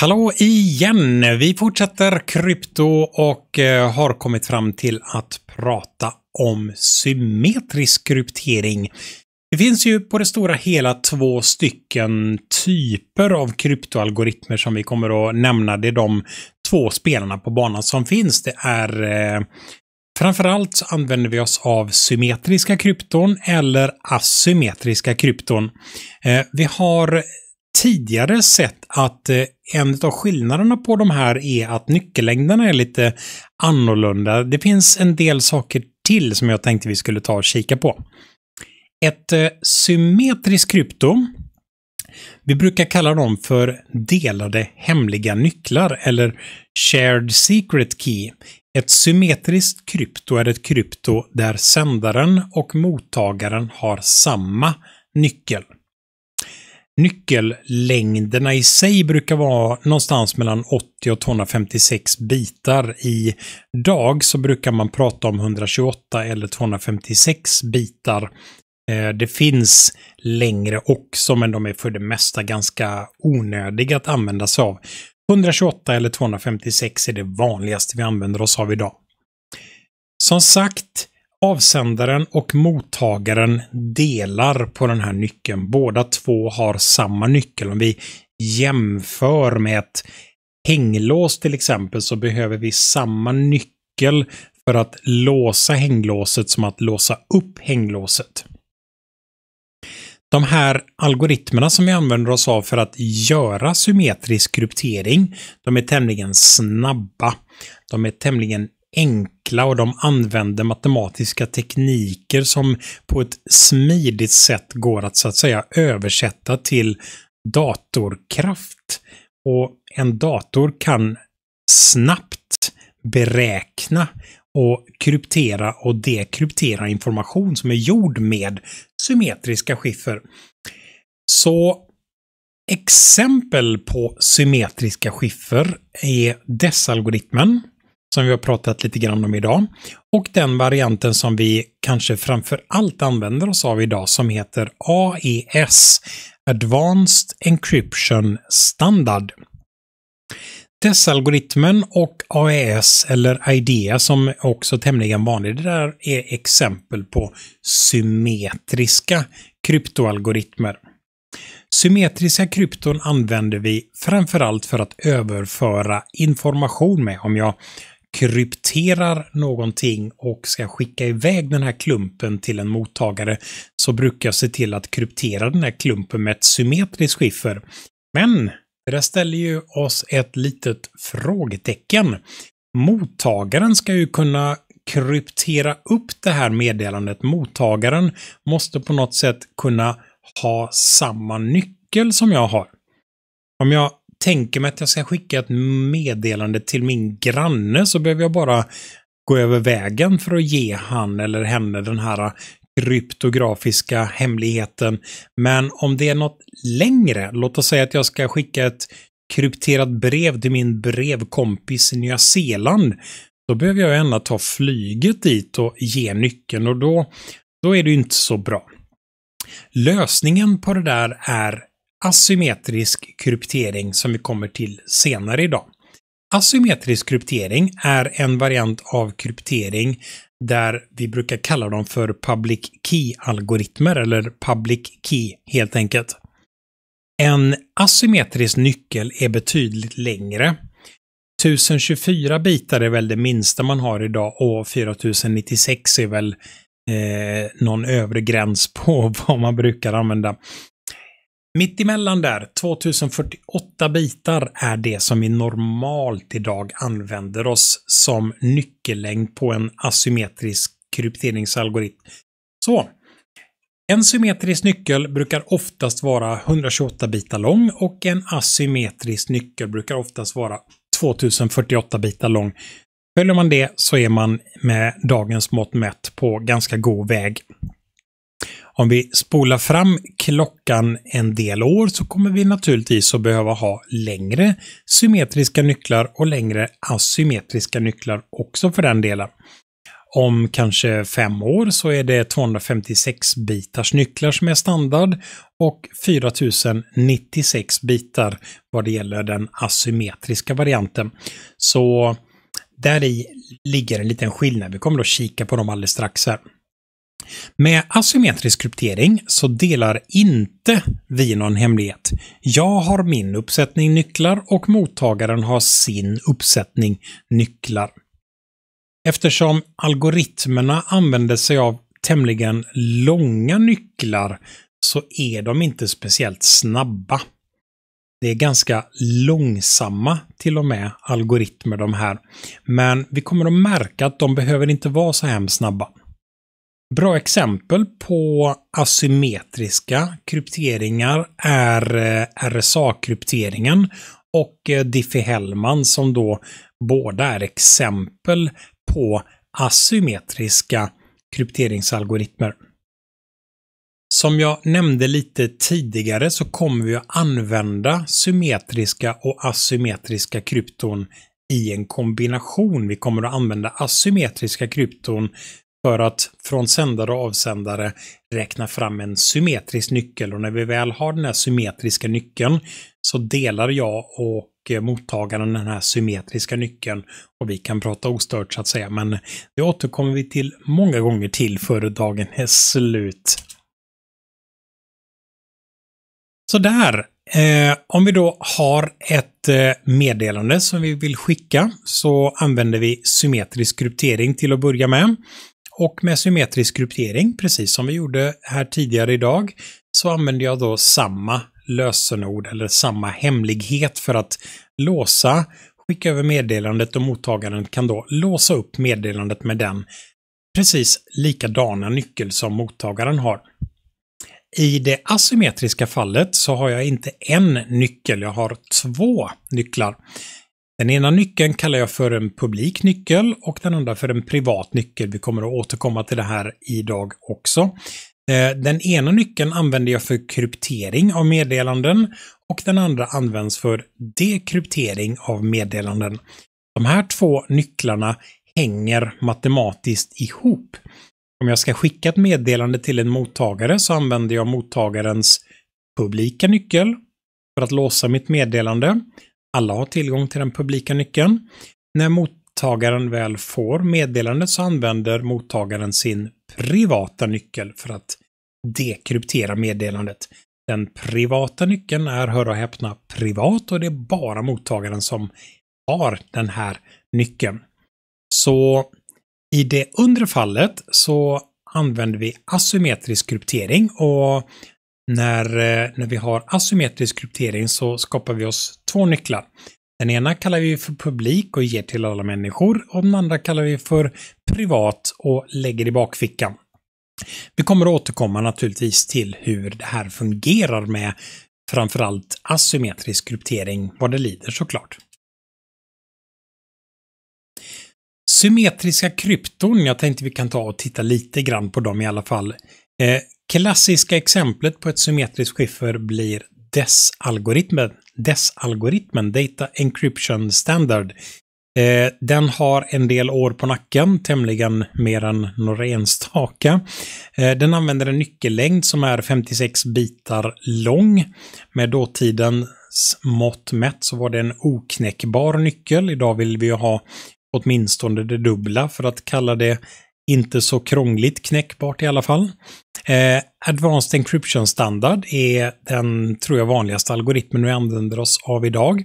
Hallå igen! Vi fortsätter krypto och eh, har kommit fram till att prata om symmetrisk kryptering. Det finns ju på det stora hela två stycken typer av kryptoalgoritmer som vi kommer att nämna. Det är de två spelarna på banan som finns. Det är eh, framförallt så använder vi oss av symmetriska krypton eller asymmetriska krypton. Eh, vi har tidigare sett att en av skillnaderna på de här är att nyckellängderna är lite annorlunda. Det finns en del saker till som jag tänkte vi skulle ta och kika på. Ett eh, symmetriskt krypto vi brukar kalla dem för delade hemliga nycklar eller shared secret key. Ett symmetriskt krypto är ett krypto där sändaren och mottagaren har samma nyckel nyckellängderna i sig brukar vara någonstans mellan 80 och 256 bitar. I dag så brukar man prata om 128 eller 256 bitar. Eh, det finns längre också, men de är för det mesta ganska onödiga att använda sig av. 128 eller 256 är det vanligaste vi använder oss av idag. Som sagt, Avsändaren och mottagaren delar på den här nyckeln. Båda två har samma nyckel. Om vi jämför med ett hänglås till exempel så behöver vi samma nyckel för att låsa hänglåset som att låsa upp hänglåset. De här algoritmerna som vi använder oss av för att göra symmetrisk kryptering, de är tämligen snabba. De är tämligen enkla och de använder matematiska tekniker som på ett smidigt sätt går att så att säga översätta till datorkraft. Och en dator kan snabbt beräkna och kryptera och dekryptera information som är gjord med symmetriska skiffer. Så exempel på symmetriska skiffer är DES-algoritmen, som vi har pratat lite grann om idag. Och den varianten som vi kanske framför allt använder oss av idag som heter AES, Advanced Encryption Standard. DES-algoritmen och AES eller IDEA som också tämligen vanlig, det där är exempel på symmetriska kryptoalgoritmer. Symmetriska krypton använder vi framförallt för att överföra information med. Om jag krypterar någonting och ska skicka iväg den här klumpen till en mottagare så brukar jag se till att kryptera den här klumpen med ett symmetriskt skiffer. Men det där ställer ju oss ett litet frågetecken. Mottagaren ska ju kunna kryptera upp det här meddelandet. Mottagaren måste på något sätt kunna ha samma nyckel som jag har. Om jag tänker mig att jag ska skicka ett meddelande till min granne så behöver jag bara gå över vägen för att ge han eller henne den här kryptografiska hemligheten. Men om det är något längre, låt oss säga att jag ska skicka ett krypterat brev till min brevkompis i Nya Zeeland, då behöver jag gärna ta flyget dit och ge nyckeln och då, då är det inte så bra. Lösningen på det där är asymmetrisk kryptering som vi kommer till senare idag. Asymmetrisk kryptering är en variant av kryptering där vi brukar kalla dem för public key-algoritmer eller public key helt enkelt. En asymmetrisk nyckel är betydligt längre. 1024 bitar är väl det minsta man har idag och 4096 är väl eh, någon övre gräns på vad man brukar använda. Mitt emellan där, 2048 bitar, är det som vi normalt idag använder oss som nyckellängd på en asymmetrisk krypteringsalgoritm. Så. En symmetrisk nyckel brukar oftast vara 128 bitar lång och en asymmetrisk nyckel brukar oftast vara 2048 bitar lång. Följer man det så är man med dagens mått mätt på ganska god väg. Om vi spolar fram klockan en del år så kommer vi naturligtvis att behöva ha längre symmetriska nycklar och längre asymmetriska nycklar också för den delen. Om kanske fem år så är det 256 bitars nycklar som är standard och 4096 bitar vad det gäller den asymmetriska varianten. Så där i ligger en liten skillnad. Vi kommer att kika på dem alldeles strax här. Med asymmetrisk kryptering så delar inte vi någon hemlighet. Jag har min uppsättning nycklar och mottagaren har sin uppsättning nycklar. Eftersom algoritmerna använder sig av tämligen långa nycklar så är de inte speciellt snabba. Det är ganska långsamma till och med algoritmer de här. Men vi kommer att märka att de behöver inte vara så hemskt snabba. Bra exempel på asymmetriska krypteringar är eh, RSA-krypteringen och eh, Diffie-Hellman som då båda är exempel på asymmetriska krypteringsalgoritmer. Som jag nämnde lite tidigare så kommer vi att använda symmetriska och asymmetriska krypton i en kombination. Vi kommer att använda asymmetriska krypton för att från sändare och avsändare räkna fram en symmetrisk nyckel och när vi väl har den här symmetriska nyckeln så delar jag och eh, mottagaren den här symmetriska nyckeln och vi kan prata ostört så att säga men det återkommer vi till många gånger till före dagen är slut. Sådär. Eh, om vi då har ett eh, meddelande som vi vill skicka så använder vi symmetrisk kryptering till att börja med. Och med symmetrisk kryptering, precis som vi gjorde här tidigare idag, så använder jag då samma lösenord eller samma hemlighet för att låsa, skicka över meddelandet och mottagaren kan då låsa upp meddelandet med den precis likadana nyckel som mottagaren har. I det asymmetriska fallet så har jag inte en nyckel, jag har två nycklar. Den ena nyckeln kallar jag för en publik nyckel och den andra för en privat nyckel. Vi kommer att återkomma till det här idag också. Eh, den ena nyckeln använder jag för kryptering av meddelanden och den andra används för dekryptering av meddelanden. De här två nycklarna hänger matematiskt ihop. Om jag ska skicka ett meddelande till en mottagare så använder jag mottagarens publika nyckel för att låsa mitt meddelande. Alla har tillgång till den publika nyckeln. När mottagaren väl får meddelandet så använder mottagaren sin privata nyckel för att dekryptera meddelandet. Den privata nyckeln är, hör och häpna, privat och det är bara mottagaren som har den här nyckeln. Så i det undre fallet så använder vi asymmetrisk kryptering och när, eh, när vi har asymmetrisk kryptering så skapar vi oss två nycklar. Den ena kallar vi för publik och ger till alla människor och den andra kallar vi för privat och lägger i bakfickan. Vi kommer att återkomma naturligtvis till hur det här fungerar med framförallt asymmetrisk kryptering vad det lider såklart. Symmetriska krypton, jag tänkte vi kan ta och titta lite grann på dem i alla fall. Eh, klassiska exemplet på ett symmetriskt skiffer blir DES-algoritmen. DES-algoritmen, Data Encryption Standard. Eh, den har en del år på nacken, tämligen mer än några enstaka. Eh, den använder en nyckellängd som är 56 bitar lång. Med dåtidens mått mätt så var det en oknäckbar nyckel. Idag vill vi ju ha åtminstone det dubbla för att kalla det inte så krångligt knäckbart i alla fall. Eh, Advanced Encryption Standard är den, tror jag, vanligaste algoritmen vi använder oss av idag.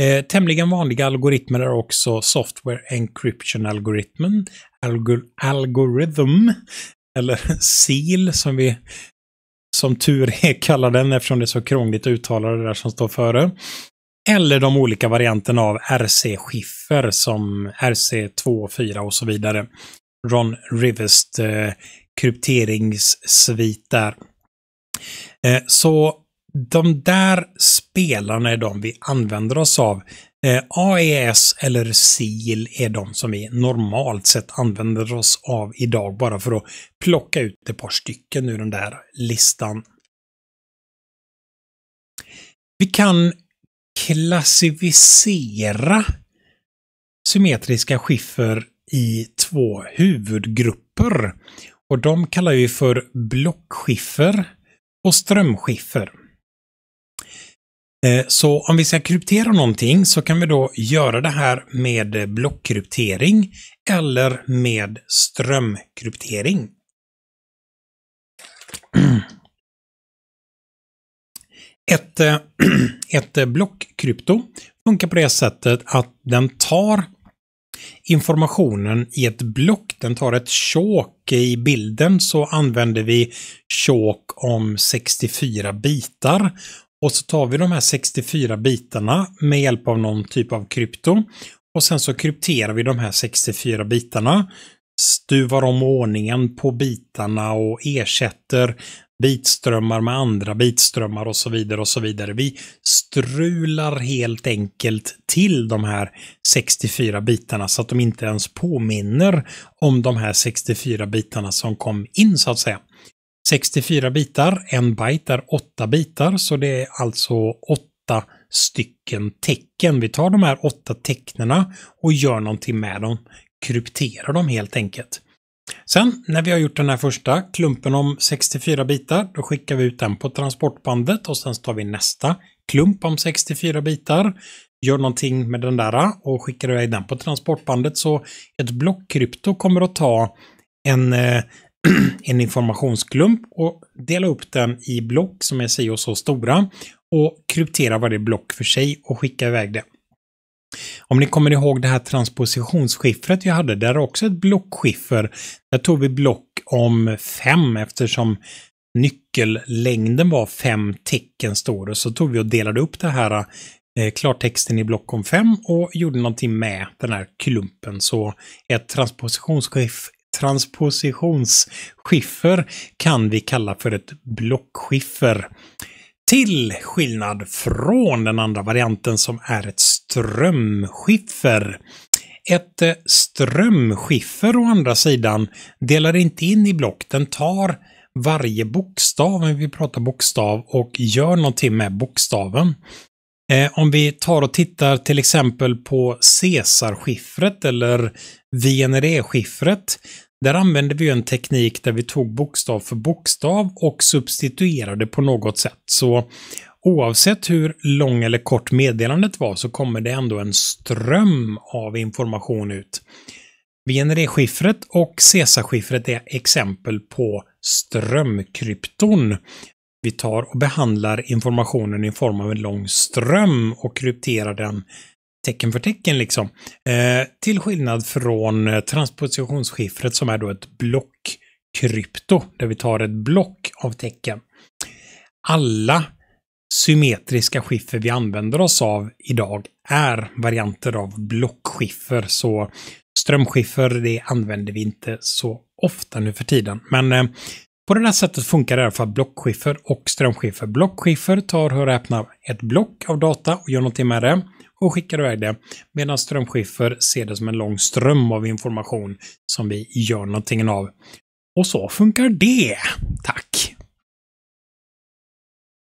Eh, tämligen vanliga algoritmer är också Software Encryption Algorithmen, algor Algorithm, eller SEAL som vi som tur är kallar den eftersom det är så krångligt att uttala det där som står före. Eller de olika varianterna av RC-skiffer som RC2, 4 och så vidare. Ron Rivers eh, krypteringssvit där. Eh, så de där spelarna är de vi använder oss av. Eh, AES eller SIL är de som vi normalt sett använder oss av idag bara för att plocka ut ett par stycken ur den där listan. Vi kan klassificera symmetriska skiffer i två huvudgrupper. Och de kallar vi för blockskiffer och strömskiffer. Eh, så om vi ska kryptera någonting så kan vi då göra det här med blockkryptering eller med strömkryptering. Ett, eh, ett eh, blockkrypto funkar på det sättet att den tar informationen i ett block. Den tar ett tjåk i bilden så använder vi tjåk om 64 bitar. Och så tar vi de här 64 bitarna med hjälp av någon typ av krypto. Och sen så krypterar vi de här 64 bitarna stuvar om ordningen på bitarna och ersätter bitströmmar med andra bitströmmar och så vidare och så vidare. Vi strular helt enkelt till de här 64 bitarna så att de inte ens påminner om de här 64 bitarna som kom in så att säga. 64 bitar, en byte är 8 bitar så det är alltså 8 stycken tecken. Vi tar de här åtta tecknena och gör någonting med dem. Krypterar dem helt enkelt. Sen när vi har gjort den här första klumpen om 64 bitar, då skickar vi ut den på transportbandet och sen tar vi nästa klump om 64 bitar, gör någonting med den där och skickar iväg den på transportbandet. Så ett blockkrypto kommer att ta en, eh, en informationsklump och dela upp den i block som är si och så stora och kryptera varje block för sig och skicka iväg det. Om ni kommer ihåg det här transpositionsskiffret jag hade, där är också ett blockskiffer. Där tog vi block om fem eftersom nyckellängden var fem tecken står det. Så tog vi och delade upp det här eh, klartexten i block om fem och gjorde någonting med den här klumpen. Så ett transpositionsskiff, transpositionsskiffer kan vi kalla för ett blockskiffer. Till skillnad från den andra varianten som är ett strömskiffer. Ett eh, strömskiffer å andra sidan delar inte in i block. Den tar varje bokstav, när vi pratar bokstav, och gör någonting med bokstaven. Eh, om vi tar och tittar till exempel på caesar eller VNRE-skiffret där använde vi en teknik där vi tog bokstav för bokstav och substituerade på något sätt. Så oavsett hur lång eller kort meddelandet var så kommer det ändå en ström av information ut. VND-skiffret och CESA-skiffret är exempel på strömkrypton. Vi tar och behandlar informationen i form av en lång ström och krypterar den tecken för tecken liksom. Eh, till skillnad från eh, transpositionsskiffret som är då ett blockkrypto där vi tar ett block av tecken. Alla symmetriska skiffer vi använder oss av idag är varianter av blockskiffer, så strömskiffer det använder vi inte så ofta nu för tiden. Men eh, på det här sättet funkar i alla fall blockskiffer och strömskiffer. Blockskiffer tar, hör och häpna, ett block av data och gör någonting med det och skickar iväg det. Medan Strömskiffer ser det som en lång ström av information som vi gör någonting av. Och så funkar det. Tack!